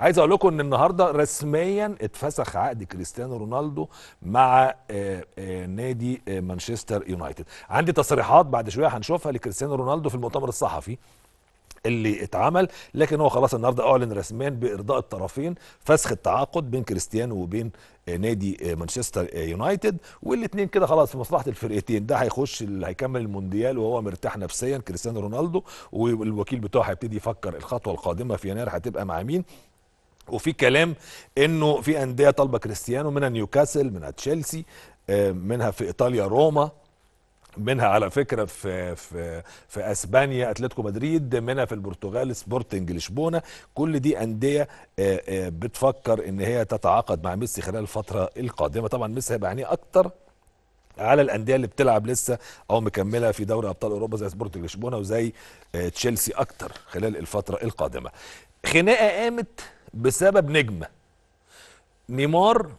عايز اقول لكم ان النهارده رسميا اتفسخ عقد كريستيانو رونالدو مع آه، آه، نادي آه، مانشستر يونايتد عندي تصريحات بعد شويه هنشوفها لكريستيانو رونالدو في المؤتمر الصحفي اللي اتعمل لكن هو خلاص النهارده اعلن رسميا بارضاء الطرفين فسخ التعاقد بين كريستيانو وبين نادي مانشستر يونايتد والاثنين كده خلاص في مصلحه الفرقتين ده هيخش اللي هيكمل المونديال وهو مرتاح نفسيا كريستيانو رونالدو والوكيل بتاعه هيبتدي يفكر الخطوه القادمه في يناير هتبقى مع مين وفي كلام انه في انديه طالبه كريستيانو منها نيوكاسل منها تشيلسي آه، منها في ايطاليا روما منها على فكره في في في اسبانيا اتلتيكو مدريد منها في البرتغال سبورتنج لشبونه كل دي انديه آه، آه، بتفكر ان هي تتعاقد مع ميسي خلال الفتره القادمه طبعا ميسي هيبقى عينيه اكتر على الانديه اللي بتلعب لسه او مكمله في دوري ابطال اوروبا زي سبورتنج لشبونه وزي تشيلسي اكتر خلال الفتره القادمه خناقه قامت بسبب نجمه نيمار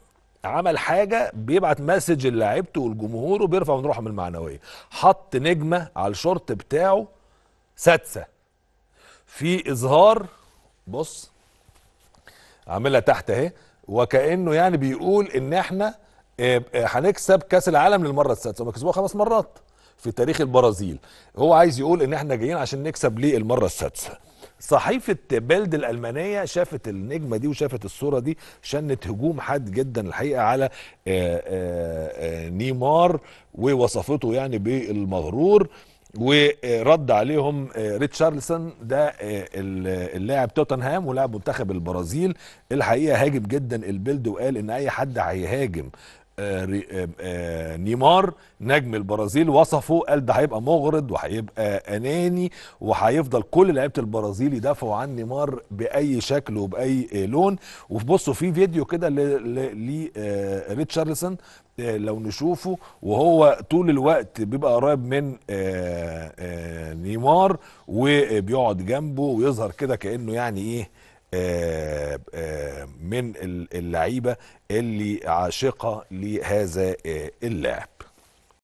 عمل حاجه بيبعت مسج للاعيبته والجمهور وبيرفع من روحهم المعنويه حط نجمه على الشورت بتاعه سادسه في اظهار بص عاملها تحت اهي وكانه يعني بيقول ان احنا آه، آه، هنكسب كاس العالم للمره السادسه هم كسبوها خمس مرات في تاريخ البرازيل هو عايز يقول ان احنا جايين عشان نكسب ليه المره السادسه صحيفه بلد الالمانيه شافت النجمه دي وشافت الصوره دي شنت هجوم حاد جدا الحقيقه على آه، آه، آه، نيمار ووصفته يعني بالمغرور ورد عليهم ريتشارلسون ده اللاعب توتنهام ولاعب منتخب البرازيل الحقيقه هاجم جدا البلد وقال ان اي حد هيهاجم آه، آه، آه، نيمار نجم البرازيل وصفه قال ده هيبقى مغرض وهيبقى اناني وهيفضل كل لعيبه البرازيل يدافعوا عن نيمار باي شكل وباي لون وبصوا في فيديو كده لريتشارلسون لو نشوفه وهو طول الوقت بيبقى قريب من نيمار وبيقعد جنبه ويظهر كده كانه يعني ايه آه، آه، من اللعيبه اللي عاشقه لهذا آه، اللاعب